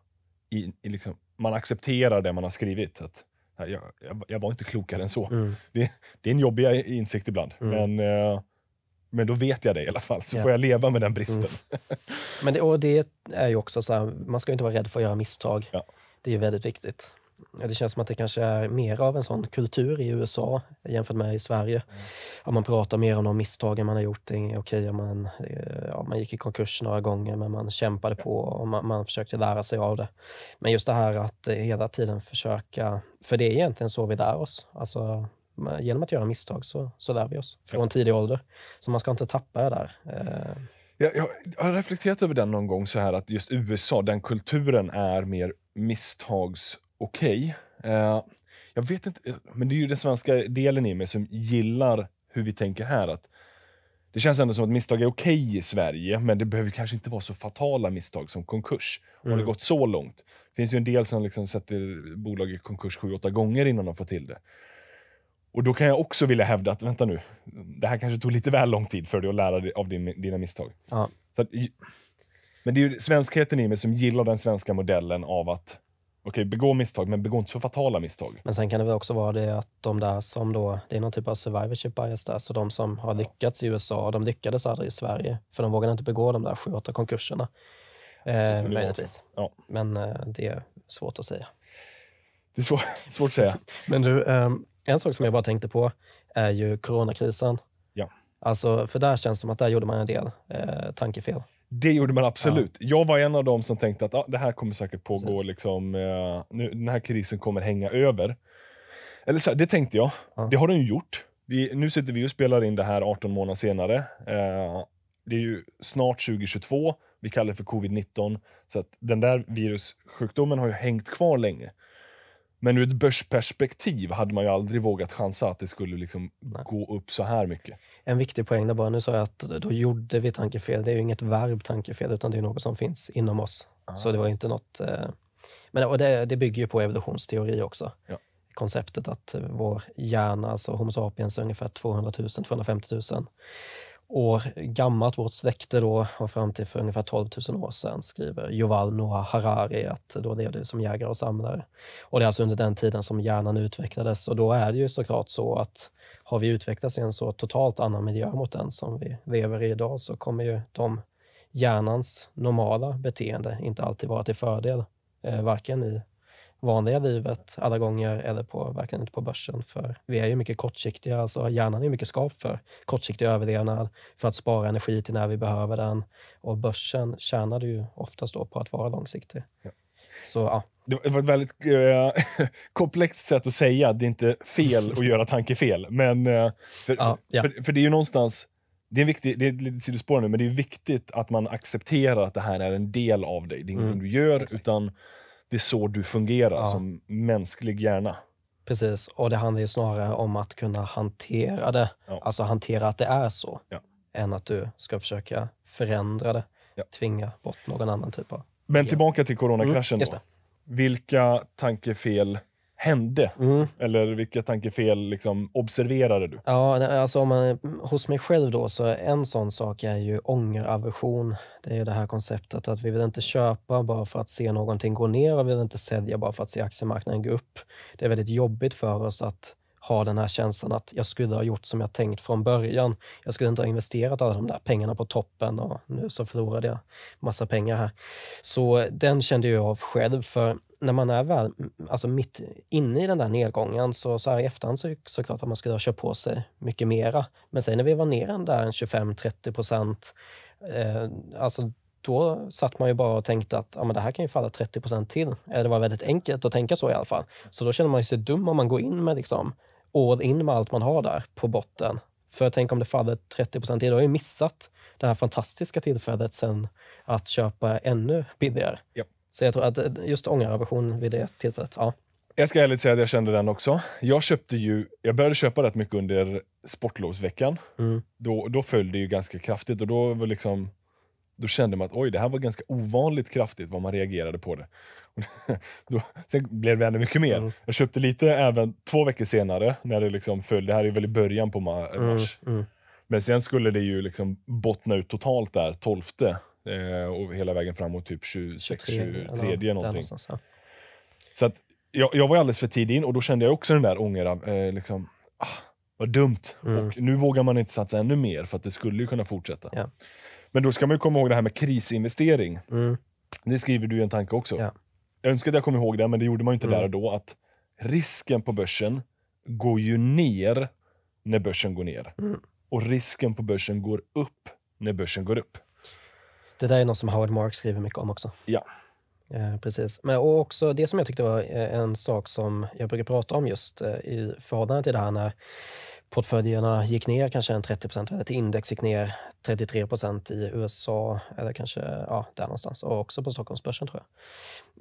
i, i liksom, man accepterar det man har skrivit. Att, jag, jag, jag var inte klokare än så. Mm. Det, det, är en jobbig insikt ibland, mm. men eh, men då vet jag det i alla fall, så ja. får jag leva med den bristen. Mm. Men det, och det är ju också så här, man ska inte vara rädd för att göra misstag. Ja. Det är ju väldigt viktigt. Det känns som att det kanske är mer av en sån kultur i USA jämfört med i Sverige. Mm. Om man pratar mer om de misstagen man har gjort. Det är okej om man, eh, ja, man gick i konkurs några gånger, men man kämpade på och man, man, försökte lära sig av det. Men just det här att hela tiden försöka, för det är egentligen så vi lär oss. Alltså, genom att göra misstag så, så lär vi oss från tidig ålder. Så man ska inte tappa det där. Jag, eh. jag, jag, har reflekterat över den någon gång, så här att just USA, den kulturen är mer misstags-okej. Eh, jag vet inte, men det är ju den svenska delen i mig som gillar hur vi tänker här. att Det känns ändå som att misstag är okej okay i Sverige, men det behöver kanske inte vara så fatala misstag som konkurs. Mm. Har det mm. gått så långt? Det finns ju en del som liksom sätter bolag i konkurs sju, åtta gånger innan de får till det. Och då kan jag också vilja hävda att, vänta nu, det här kanske tog lite väl lång tid för dig att lära dig av din, dina misstag. Ja. Så att, men det är ju svenskheten i mig som gillar den svenska modellen av att Okej, begå misstag, men begå inte så fatala misstag. Men sen kan det väl också vara det att de där som då, det är någon typ av survivorship bias där, så de som har lyckats i USA, de lyckades aldrig i Sverige, för de vågade inte begå de där sju, åtta konkurserna. Eh, möjligtvis. Ja. Men eh, det är svårt att säga. Det är svår, *laughs* svårt att säga. *laughs* men du, um en sak som jag bara tänkte på är ju coronakrisen. Ja. Alltså, för där känns det som att där gjorde man en del eh, tankefel. Det gjorde man absolut. Ja. Jag var en av dem som tänkte att ah, det här kommer säkert pågå, liksom, eh, nu, den här krisen kommer hänga över. Eller så här, det tänkte jag. Ja. Det har den ju gjort. Vi, nu sitter vi och spelar in det här 18 månader senare. Eh, det är ju snart 2022. Vi kallar det för covid-19. Så att den där virussjukdomen har ju hängt kvar länge. Men ur ett börsperspektiv hade man ju aldrig vågat chansa att det skulle liksom gå upp så här mycket. En viktig poäng där bara, nu sa jag att då gjorde vi tankefel. Det är ju inget verb tankefel, utan det är något som finns inom oss. Ah, så det var inte något... Eh, men, och det, det, bygger ju på evolutionsteori också. Ja. Konceptet att vår hjärna, alltså Homo sapiens, är ungefär 200 000-250 000 år gammalt, vårt släkte då, och fram till för ungefär 12 000 år sedan, skriver Yuval Noah Harari att då levde vi som jägare och samlare. Och det är alltså under den tiden som hjärnan utvecklades och då är det ju såklart så att har vi utvecklats i en så totalt annan miljö mot den som vi lever i idag så kommer ju de hjärnans normala beteende inte alltid vara till fördel, eh, varken i vanliga livet alla gånger eller på, verkligen inte på börsen. För vi är ju mycket kortsiktiga, alltså hjärnan är mycket skapt för kortsiktig överlevnad, för att spara energi till när vi behöver den. Och börsen tjänar ju oftast då på att vara långsiktig. Ja. Så, ja. Det var ett väldigt eh, *laughs* komplext sätt att säga. Det är inte fel att göra tankefel, men eh, för, ja, ja. För, för, det är ju någonstans det är, viktig, det är ett sidospår nu, men det är viktigt att man accepterar att det här är en del av dig. Det är ingenting mm, du gör, exakt. utan det är så du fungerar ja. som mänsklig hjärna. Precis, och det handlar ju snarare om att kunna hantera det, ja. alltså hantera att det är så, ja. än att du ska försöka förändra det, ja. tvinga bort någon annan typ av... Men tillbaka till coronakraschen mm, då. Vilka tankefel hände? Mm. Eller vilka tankefel liksom, observerade du? Ja, alltså om man, hos mig själv då, så en sån sak är ju ångeraversion. Det är ju det här konceptet att vi vill inte köpa bara för att se någonting gå ner och vi vill inte sälja bara för att se aktiemarknaden gå upp. Det är väldigt jobbigt för oss att ha den här känslan att jag skulle ha gjort som jag tänkt från början. Jag skulle inte ha investerat alla de där pengarna på toppen och nu så förlorade jag massa pengar här. Så den kände jag av själv, för när man är väl, alltså mitt inne i den där nedgången, så, så här i efterhand så är det såklart att man skulle ha köpt på sig mycket mera. Men sen när vi var ner den där 25-30 procent, eh, alltså då satt man ju bara och tänkte att ja, men det här kan ju falla 30 procent till. Eh, det var väldigt enkelt att tänka så i alla fall. Så då känner man sig dum om man går in med liksom all in med allt man har där på botten. För tänk om det faller 30 procent till, då har jag missat det här fantastiska tillfället sen att köpa ännu billigare. Yep. Så jag tror att eh, just ångerrevision vid det tillfället, ja. Jag ska ärligt säga att jag kände den också. Jag köpte ju, jag började köpa rätt mycket under sportlovsveckan. Mm. Då, då föll det ju ganska kraftigt och då var liksom då kände man att oj, det här var ganska ovanligt kraftigt vad man reagerade på det. *laughs* Då, sen blev det ännu mycket mer. Mm. Jag köpte lite även två veckor senare när det liksom föll. Det här är väl i början på mars. Mm. Mm. Men sen skulle det ju liksom bottna ut totalt där 12 Eh, och hela vägen fram mot typ 26, 23, 23 någonting. Så att jag, jag var alldeles för tidig in och då kände jag också den där ångeran, eh, liksom, ah, vad dumt. Mm. Och nu vågar man inte satsa ännu mer för att det skulle ju kunna fortsätta. Ja. Men då ska man komma ihåg det här med krisinvestering. Mm. Det skriver du i en tanke också. Ja. Jag önskar att jag kom ihåg det, men det gjorde man inte mm. där och då. Att risken på börsen går ju ner när börsen går ner. Mm. Och risken på börsen går upp när börsen går upp. Det där är något som Howard Mark skriver mycket om också. Ja. Eh, precis. Men, och också det som jag tyckte var eh, en sak som jag brukar prata om just eh, i förhållande till det här när portföljerna gick ner kanske en 30 procent, ett index gick ner 33 procent i USA eller kanske ja, där någonstans och också på Stockholmsbörsen tror jag.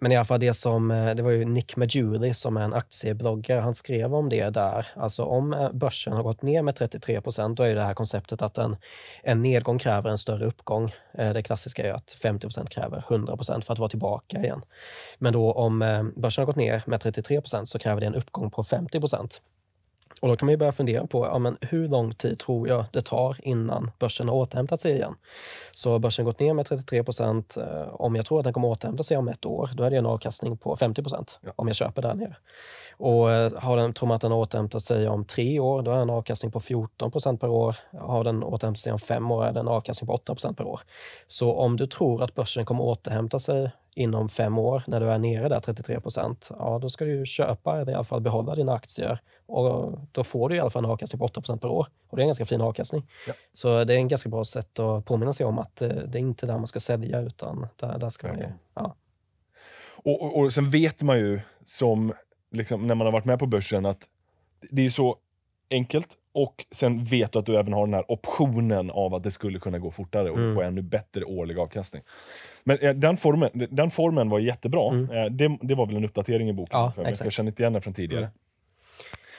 Men i alla fall det som, eh, det var ju Nick Majuli som är en aktiebloggare, han skrev om det där, alltså om eh, börsen har gått ner med 33 procent, då är det här konceptet att en, en nedgång kräver en större uppgång. Eh, det klassiska är att 50 procent kräver 100 procent för att vara tillbaka igen. Men då om börsen har gått ner med 33 procent så kräver det en uppgång på 50 procent och då kan man ju börja fundera på ja, men hur lång tid tror jag det tar innan börsen har återhämtat sig igen. Så börsen gått ner med 33 procent. Eh, om jag tror att den kommer återhämta sig om ett år, då är det en avkastning på 50 procent ja. om jag köper där nere. Och eh, har den, tror man att den har återhämtat sig om tre år, då är det en avkastning på 14 procent per år. Har den återhämtat sig om fem år, är det en avkastning på 8 procent per år. Så om du tror att börsen kommer återhämta sig inom fem år, när du är nere där 33 procent, ja då ska du köpa, eller i alla fall behålla dina aktier. Och då får du i alla fall en avkastning på 8 procent per år. Och det är en ganska fin avkastning. Ja. Så det är en ganska bra sätt att påminna sig om att eh, det är inte där man ska sälja, utan där, där ska man ju... Ja. Och, och, och sen vet man ju, som liksom, när man har varit med på börsen, att det är så enkelt och sen vet du att du även har den här optionen av att det skulle kunna gå fortare och mm. få ännu bättre årlig avkastning. Men eh, den, formen, den formen var jättebra. Mm. Eh, det, det var väl en uppdatering i boken, ja, för mig, jag känner inte igen den från tidigare. Mm.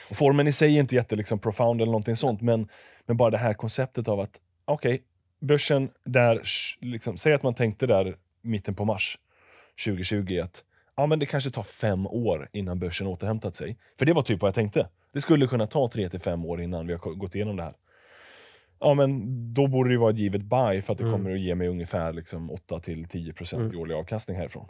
Och formen i sig är inte jätte liksom, profound eller någonting sånt, men, men bara det här konceptet av att okej, okay, börsen där, liksom, säg att man tänkte där mitten på mars 2020 att ja, men det kanske tar fem år innan börsen återhämtat sig. För det var typ vad jag tänkte. Det skulle kunna ta tre till fem år innan vi har gått igenom det här. Ja, men då borde det vara ett givet buy för att det mm. kommer att ge mig ungefär liksom 8 till 10 procent mm. i årlig avkastning härifrån.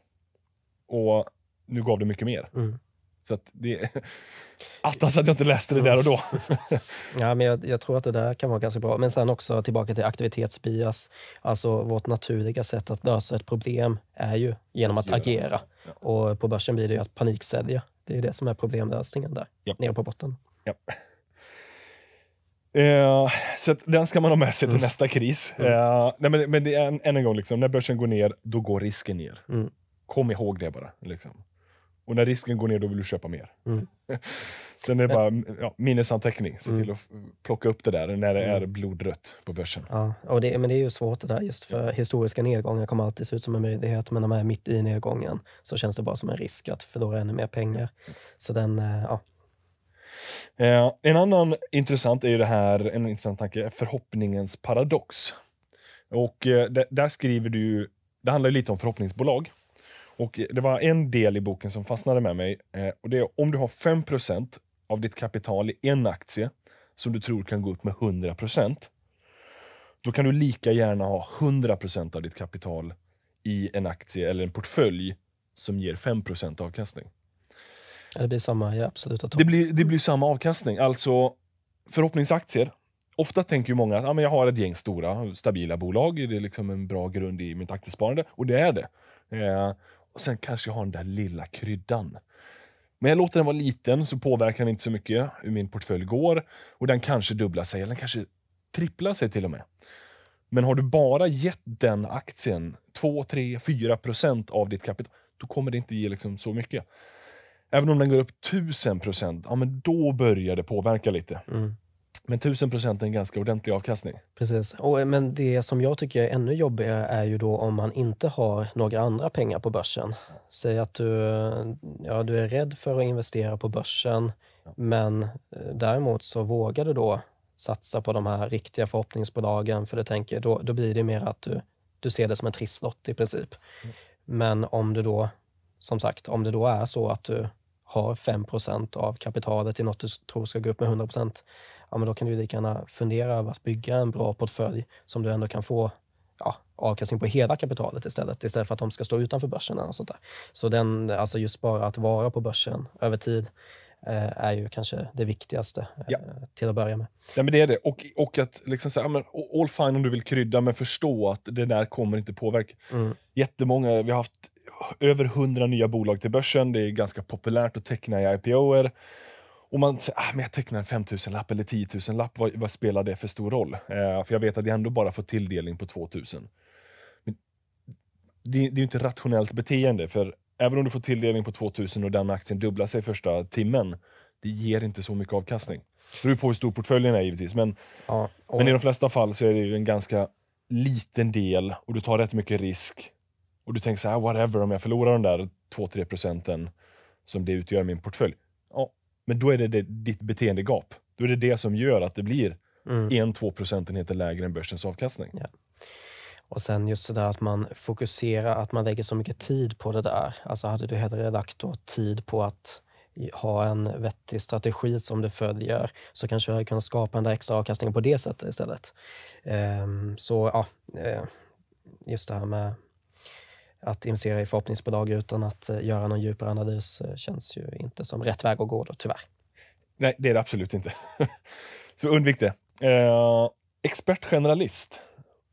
Och nu gav det mycket mer. Mm. Så att det... *laughs* Attas att jag inte läste det där och då. Mm. ja, men jag, jag, tror att det där kan vara ganska bra. Men sen också tillbaka till aktivitetsbias. Alltså vårt naturliga sätt att lösa ett problem är ju genom att agera. Ja. Och på börsen blir det ju att paniksälja det är det som är problemlösningen där, ja. nere på botten. Ja. Eh, så den ska man ha med sig till mm. nästa kris. Mm. Eh, nej, men, men det är än, en, gång, liksom, när börsen går ner, då går risken ner. Mm. Kom ihåg det bara. Liksom. Och när risken går ner, då vill du köpa mer. Mm. *laughs* Sen är det bara ja, minnesanteckning. Se till mm. att plocka upp det där när det mm. är blodrött på börsen. Ja, och det, men det är ju svårt det där just för historiska nedgångar kommer alltid se ut som en möjlighet, men när man är mitt i nedgången så känns det bara som en risk att förlora ännu mer pengar. Så den, eh, ja. Eh, en annan intressant är det här, en intressant tanke, förhoppningens paradox. Och eh, där skriver du, det handlar lite om förhoppningsbolag. Och det var en del i boken som fastnade med mig. Eh, och det är om du har 5 av ditt kapital i en aktie som du tror kan gå upp med 100 då kan du lika gärna ha 100 av ditt kapital i en aktie eller en portfölj som ger 5 avkastning. Det blir samma ja, absoluta det blir, det blir samma avkastning. Alltså förhoppningsaktier. Ofta tänker ju många att ah, men jag har ett gäng stora, stabila bolag. Det är liksom en bra grund i mitt aktiesparande. Och det är det. Eh, och sen kanske jag har den där lilla kryddan. Men jag låter den vara liten så påverkar den inte så mycket hur min portfölj går. Och den kanske dubblar sig, eller den kanske tripplar sig till och med. Men har du bara gett den aktien 2, 3, 4 procent av ditt kapital, då kommer det inte ge liksom så mycket. Även om den går upp 1000 procent, ja, då börjar det påverka lite. Mm. Men 1000 procent är en ganska ordentlig avkastning. Precis. Och, eh, men det som jag tycker är ännu jobbigare är ju då om man inte har några andra pengar på börsen. Säg att du, ja, du är rädd för att investera på börsen, ja. men eh, däremot så vågar du då satsa på de här riktiga förhoppningsbolagen, för du tänker, då, då blir det mer att du, du ser det som en trisslott i princip. Mm. Men om du då, som sagt, om det då är så att du har 5 av kapitalet i något du tror ska gå upp med 100 ja, men då kan du lika gärna fundera över att bygga en bra portfölj som du ändå kan få ja, avkastning på hela kapitalet istället, istället för att de ska stå utanför börsen. Eller sånt där. Så den, alltså just bara att vara på börsen över tid eh, är ju kanske det viktigaste eh, till att börja med. Ja, men det är det. Och, och att liksom säga, men all fine om du vill krydda, men förstå att det där kommer inte påverka. Mm. Jättemånga, vi har haft över 100 nya bolag till börsen. Det är ganska populärt att teckna i IPOer. Och man säger, ah, men jag tecknar en 5000 lapp eller 10 000 lapp. Vad, vad, spelar det för stor roll? Eh, för jag vet att jag ändå bara får tilldelning på 2000. Men det, det är ju inte rationellt beteende, för även om du får tilldelning på 2000 och den aktien dubblar sig första timmen, det ger inte så mycket avkastning. Det beror på hur stor portföljen är givetvis, men, ja, och... men i de flesta fall så är det en ganska liten del och du tar rätt mycket risk. Och du tänker så här, ah, whatever, om jag förlorar den där 2-3 procenten som det utgör min portfölj, men då är det, det ditt beteendegap. Då är det det som gör att det blir mm. 1-2 procentenheter lägre än börsens avkastning. Ja. Och sen just det där att man fokuserar, att man lägger så mycket tid på det där. Alltså hade du hellre lagt tid på att ha en vettig strategi som du följer, så kanske du hade kunnat skapa den där extra avkastningen på det sättet istället. Um, så ja, eh, just det här med att investera i förhoppningsbolag utan att eh, göra någon djupare analys eh, känns ju inte som rätt väg att gå då, tyvärr. Nej, det är det absolut inte. *laughs* Så undvik det. Eh, expertgeneralist.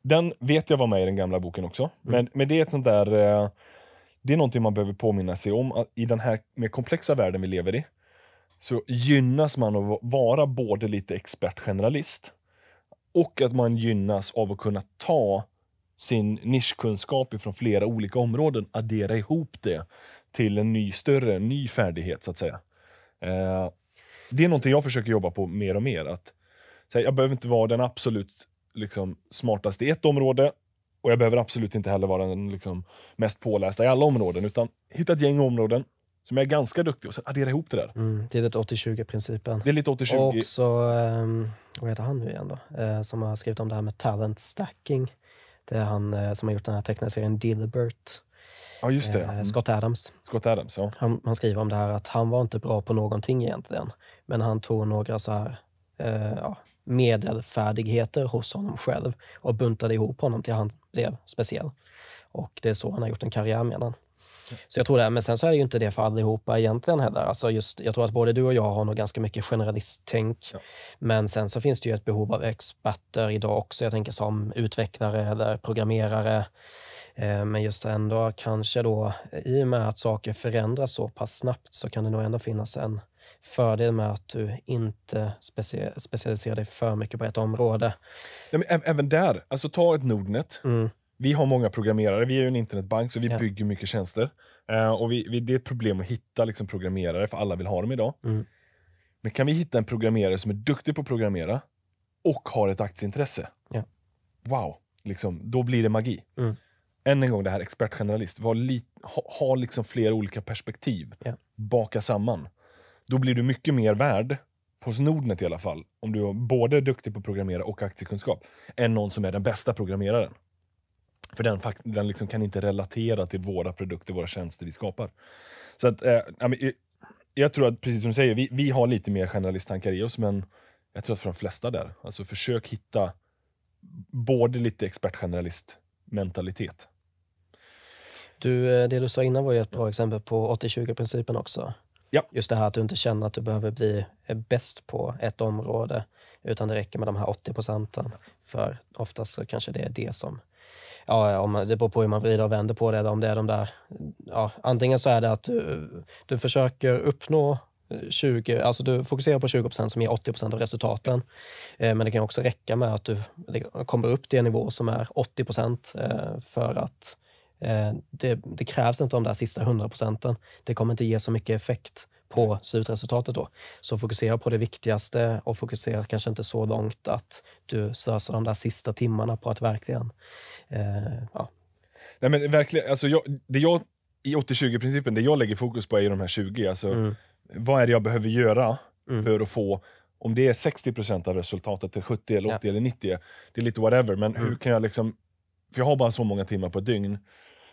Den vet jag var med i den gamla boken också, mm. men, men det är ett sånt där... Eh, det är någonting man behöver påminna sig om. Att I den här mer komplexa världen vi lever i så gynnas man av att vara både lite expertgeneralist och att man gynnas av att kunna ta sin nischkunskap ifrån flera olika områden, addera ihop det till en ny större, en ny färdighet så att säga. Eh, det är någonting jag försöker jobba på mer och mer. Att, här, jag behöver inte vara den absolut liksom, smartaste i ett område och jag behöver absolut inte heller vara den liksom, mest pålästa i alla områden, utan hitta ett gäng områden som jag är ganska duktig och sen addera ihop det där. Mm, det är lite 80-20-principen. Det är lite 80-20. Och också, um, ehm, vad heter han nu igen då, uh, som har skrivit om det här med talent stacking. Det är eh, han eh, som har gjort den här tecknade serien Dilbert. Ja, just det. Eh, mm. Scott Adams. Scott Adams, ja. Han, han, skriver om det här att han var inte bra på någonting egentligen, men han tog några så här eh, ja, medelfärdigheter hos honom själv och buntade ihop honom till han blev speciell. Och det är så han har gjort en karriär med den. Så jag tror det. Men sen så är det ju inte det för allihopa egentligen heller. Alltså just, jag tror att både du och jag har nog ganska mycket generalisttänk. Ja. Men sen så finns det ju ett behov av experter idag också. Jag tänker som utvecklare eller programmerare. Eh, men just ändå kanske då, eh, i och med att saker förändras så pass snabbt, så kan det nog ändå finnas en fördel med att du inte speci specialiserar dig för mycket på ett område. Ja, även där, alltså ta ett Nordnet. Mm vi har många programmerare, vi är ju en internetbank så vi ja. bygger mycket tjänster. Uh, och vi, vi, det är ett problem att hitta liksom, programmerare för alla vill ha dem idag. Mm. Men kan vi hitta en programmerare som är duktig på att programmera och har ett aktieintresse? Ja. Wow, liksom, då blir det magi. Mm. Än en gång det här expertgeneralist, var ha, ha liksom flera olika perspektiv. Ja. Baka samman. Då blir du mycket mer värd hos Nordnet i alla fall, om du är både duktig på att programmera och aktiekunskap, än någon som är den bästa programmeraren. För den, den liksom kan inte relatera till våra produkter, våra tjänster vi skapar. Så att, eh, eh, jag tror att, precis som du säger, vi, vi har lite mer generalisttankar i oss, men jag tror att för de flesta där, alltså försök hitta både lite expertgeneralistmentalitet... Du, eh, det du sa innan var ju ett bra exempel på 80-20-principen också. Ja. Just det här att du inte känner att du behöver bli eh, bäst på ett område, utan det räcker med de här 80 procenten. För oftast så kanske det är det som ja, om, det beror på hur man vrider och vänder på det. Om det är de där, ja, antingen så är det att du, du försöker uppnå 20, eh, alltså du fokuserar på 20 som ger 80 av resultaten. Eh, men det kan också räcka med att du kommer upp till en nivå som är 80 eh, för att det, det krävs inte de där sista 100 procenten. Det kommer inte ge så mycket effekt på slutresultatet då. Så fokusera på det viktigaste och fokusera kanske inte så långt att du slösar de där sista timmarna på att verkligen... Eh, ja. Nej, men verkligen, alltså jag, det jag, I 80-20-principen, det jag lägger fokus på är de här 20. Alltså, mm. Vad är det jag behöver göra mm. för att få om det är 60 av resultatet till 70, eller 80 ja. eller 90, det är lite whatever, men mm. hur kan jag liksom... För jag har bara så många timmar på ett dygn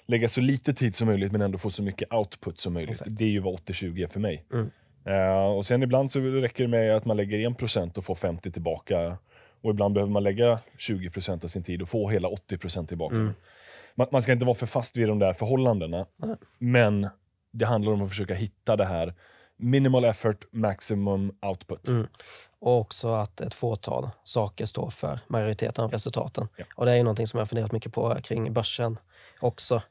lägga så lite tid som möjligt men ändå få så mycket output som möjligt. Exakt. Det är ju vad 80-20 är för mig. Mm. Uh, och sen ibland så räcker det med att man lägger 1% och får 50 tillbaka. Och ibland behöver man lägga 20% av sin tid och få hela 80% tillbaka. Mm. Man, man, ska inte vara för fast vid de där förhållandena. Mm. Men det handlar om att försöka hitta det här minimal effort, maximum output. Mm. Och också att ett fåtal saker står för majoriteten av resultaten. Ja. Och det är ju någonting som jag funderat mycket på kring börsen också.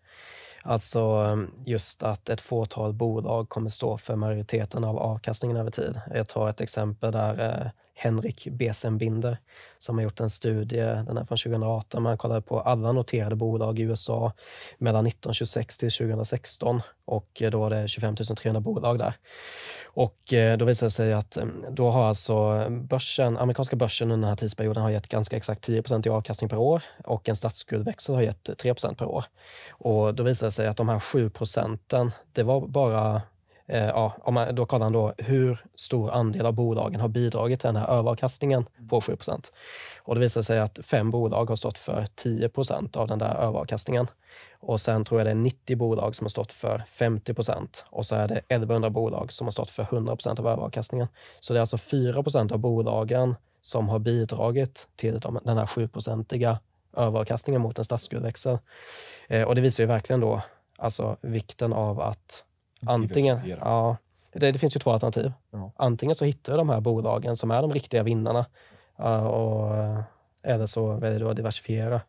Alltså just att ett fåtal bolag kommer stå för majoriteten av avkastningen över tid. Jag tar ett exempel där eh, Henrik Besenbinder som har gjort en studie, den är från 2018, man kollade på alla noterade bolag i USA mellan 1926 till 2016 och eh, då var det 25 300 bolag där. Och eh, då visade det sig att eh, då har alltså börsen, amerikanska börsen under den här tidsperioden har gett ganska exakt 10 i avkastning per år och en statsskuldväxel har gett 3 per år. Och då visade det sig att de här 7 procenten, det var bara eh, ja, om man, då kollar han då hur stor andel av bolagen har bidragit till den här överavkastningen på 7 Och Det visar sig att fem bolag har stått för 10 av den där överavkastningen. Och sen tror jag det är 90 bolag som har stått för 50 och så är det 1100 bolag som har stått för 100 av överavkastningen. Så det är alltså 4 av bolagen som har bidragit till de, den här 7-procentiga överavkastningen mot en statsskuldväxel. Eh, och det visar ju verkligen då alltså vikten av att Antingen, ja, det, det, finns ju två alternativ. Ja. Antingen så hittar du de här bolagen som är de riktiga vinnarna. Och, eh, eller så väljer du att diversifiera.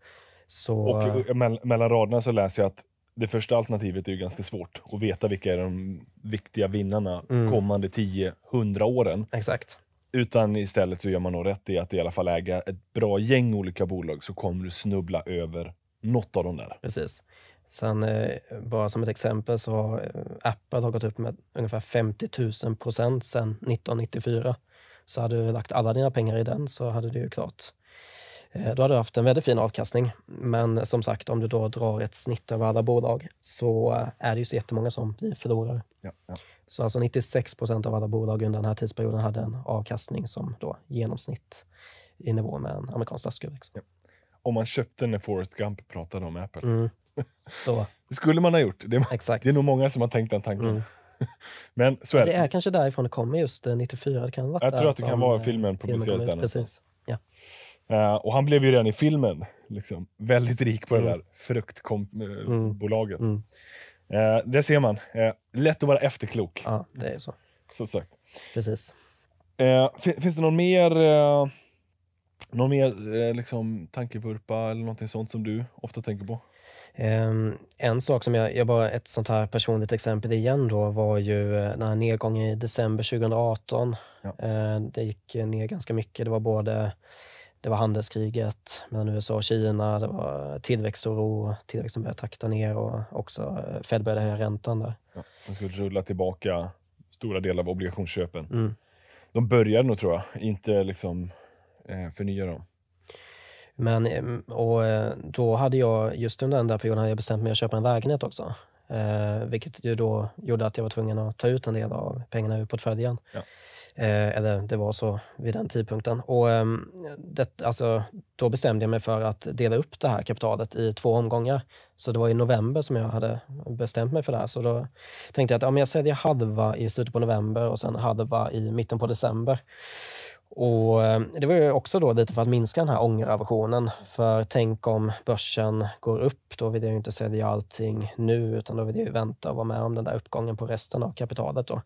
Så... Och, eh, eh, mellan raderna så läser jag att det första alternativet är ju ganska svårt att veta vilka är de viktiga vinnarna mm. kommande 10-100 åren. Exakt. Utan istället så gör man nog rätt i att i alla fall äga ett bra gäng olika bolag så kommer du snubbla över något av dem där. Precis. Sen eh, bara som ett exempel så har eh, Apple gått upp med ungefär 50 000 procent sedan 1994. Så hade du lagt alla dina pengar i den så hade det ju klart. Eh, då hade du haft en väldigt fin avkastning. Men som sagt, om du då drar ett snitt över alla bolag så är det ju så jättemånga som blir förlorare. Ja, ja. Så alltså 96 procent av alla bolag under den här tidsperioden hade en avkastning som då genomsnitt i nivå med en amerikansk statsskuld. Liksom. Ja. Om man köpte när Forrest Gump pratade om Apple. Mm. Så. Det skulle man ha gjort. Det, Exakt. det är nog många som har tänkt den tanken. Mm. *laughs* Men så är det. är kanske därifrån det kommer, just 94. Eh, det kan vara Jag tror att det kan vara eh, filmen publiceras där Precis. Ja. Uh, och han blev ju redan i filmen liksom, väldigt rik på mm. det där fruktbolaget. Mm. Uh, det ser man. Uh, lätt att vara efterklok. Ja, det är så. Så sagt. Precis. finns det någon mer, någon mer liksom, tankevurpa eller någonting sånt som du ofta tänker på? Ehm, en sak som jag, jag bara, ett sånt här personligt exempel igen då var ju eh, den här nedgången i december 2018. Ja. Ehm, det gick ner ganska mycket. Det var både det var handelskriget mellan USA och Kina, det var tillväxtoro, tillväxten började takta ner och också eh, Fed började höja räntan där. Ja, de skulle rulla tillbaka stora delar av obligationsköpen. Mm. De började nog tror jag, inte liksom eh, förnya dem. Men, eh, och eh, då hade jag, just under den där perioden, hade jag bestämt mig att köpa en lägenhet också. Eh, vilket ju då gjorde att jag var tvungen att ta ut en del av pengarna ur portföljen. Ja. Eh, eller det var så vid den tidpunkten. Och, eh, det, alltså, då bestämde jag mig för att dela upp det här kapitalet i två omgångar. Så det var i november som jag hade bestämt mig för det här. Så då tänkte jag att ja, jag säljer halva i slutet på november och sen halva i mitten på december. Och eh, Det var ju också då lite för att minska den här ångeraversionen. För tänk om börsen går upp, då vill jag ju inte sälja allting nu utan då vill jag ju vänta och vara med om den där uppgången på resten av kapitalet. Då.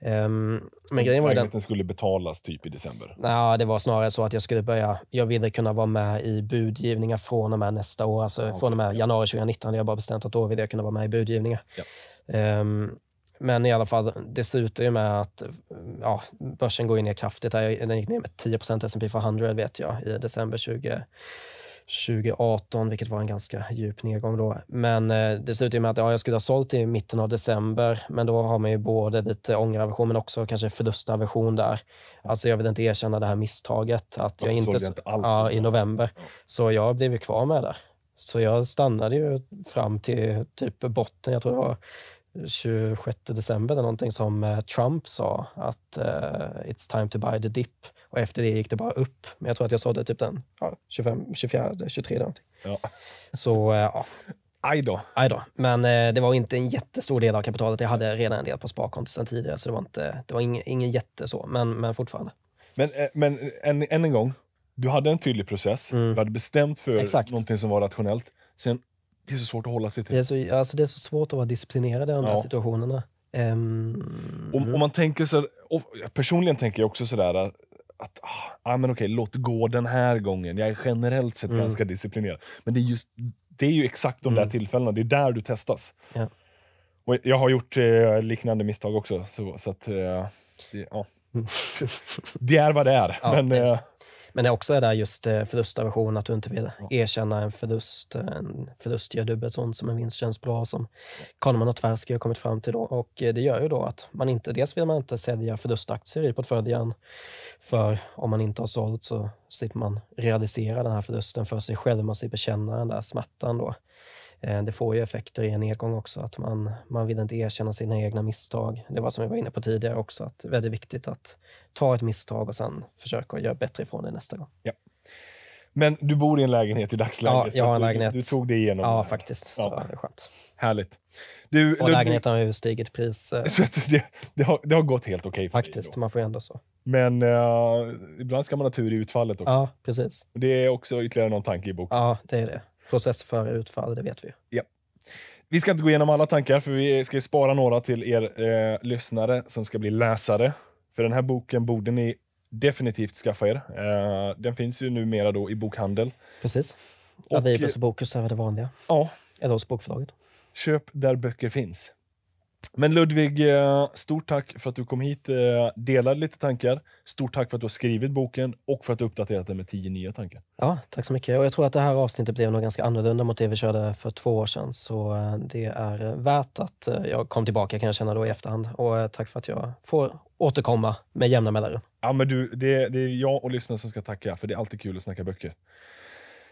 Ehm, men grejen var ju den... skulle betalas typ i december? Ja, det var snarare så att jag skulle börja... Jag ville kunna vara med i budgivningar från och med nästa år. Alltså okay. från och med januari 2019 hade jag bara bestämt att då vill jag kunna vara med i budgivningar. Ja. Ehm, men i alla fall, det slutar ju med att ja, börsen går ner kraftigt. Den gick ner med 10 S&P 500 vet jag i december 20, 2018, vilket var en ganska djup nedgång då. Men eh, det slutade med att ja, jag skulle ha sålt i mitten av december, men då har man ju både lite ångraversion, men också kanske förlustaversion där. Alltså jag vill inte erkänna det här misstaget att jag, jag inte, inte ja, i november. Så jag blev ju kvar med det. Så jag stannade ju fram till typ botten. Jag tror det var 26 december eller någonting som eh, Trump sa att uh, it's time to buy the dip. Och efter det gick det bara upp. Men jag tror att jag sa det typ den ja, 25, 24, 23 någonting. Ja. Så uh, ja. Aj då. Aj då. Men eh, det var inte en jättestor del av kapitalet. Jag hade redan en del på sparkonto sedan tidigare, så det var, inte, det var ing, ingen jätte så, men, men fortfarande. Men, eh, men än, än en gång, du hade en tydlig process. Mm. Du hade bestämt för Exakt. någonting som var rationellt. Sen det är så svårt att hålla sig till. Det är så, alltså det är så svårt att vara disciplinerad i de ja. här situationerna. Um, och, och, man tänker så, personligen tänker jag också sådär att, ah, ah, men okej, låt gå den här gången. Jag är generellt sett mm. ganska disciplinerad. Men det är, just, det är ju exakt de mm. där tillfällena, det är där du testas. Ja. Och jag har gjort eh, liknande misstag också, så, så att... Eh, det, ja. Mm. *laughs* det är vad det är. Ja, men, eh, men det också är där just eh, förlustaversion, att du inte vill erkänna en förlust. Eh, en förlust gör dubbelt så ont som en vinst känns bra, som Kahneman och Tversky har kommit fram till. Då. Och eh, det gör ju då att man inte, dels vill man inte sälja förlustaktier i portföljen, för om man inte har sålt så slipper man realisera den här förlusten för sig själv. Man slipper känna den där smärtan då. Eh, det får ju effekter i en nedgång också, att man, man vill inte erkänna sina egna misstag. Det var som vi var inne på tidigare också, att det är väldigt viktigt att ta ett misstag och sen försöka göra bättre ifrån det nästa gång. Ja. Men du bor i en lägenhet i dagsläget. Ja, jag har en lägenhet. Du, du tog dig igenom. Ja, faktiskt. Så ja. det är skönt. Härligt. Du, och lägenheten har ju stigit pris. Eh. *laughs* Så det, det, har, det har gått helt okej okay Faktiskt, man får ju ändå så. Men uh, ibland ska man ha tur i utfallet också. Ja, precis. Det är också ytterligare någon tanke i boken. Ja, det är det process före utfall, det vet vi. Ja. Vi ska inte gå igenom alla tankar, för vi ska spara några till er eh, lyssnare som ska bli läsare. För den här boken borde ni definitivt skaffa er. Eh, den finns ju numera då i bokhandel. Precis. Adibus och Bokus är det vanliga. Ja. Eller hos bokförlaget. Köp där böcker finns. Men Ludvig, eh, stort tack för att du kom hit, och eh, delade lite tankar. Stort tack för att du har skrivit boken och för att du uppdaterat den med tio nya tankar. Ja, tack så mycket. Och jag tror att det här avsnittet blev något ganska annorlunda mot det vi körde för två år sedan. Så eh, det är värt att jag kom tillbaka kan jag känna då i efterhand. Och tack för att jag får återkomma med jämna mellanrum. Ja, men du, det, det är jag och lyssnarna som ska tacka, för det är alltid kul att snacka böcker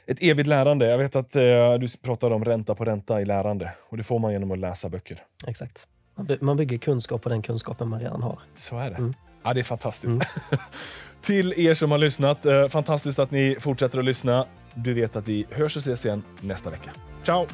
ett evigt lärande. Jag vet att eh, du pratade om ränta på ränta i lärande och det får man genom att läsa böcker. Exakt. Man, by man bygger kunskap på den kunskapen man redan har. Så är det. Mm. Ja, det är fantastiskt. Mm. *laughs* Till er som har lyssnat, eh, fantastiskt att ni fortsätter att lyssna. Du vet att vi hörs och ses igen nästa vecka. Ciao!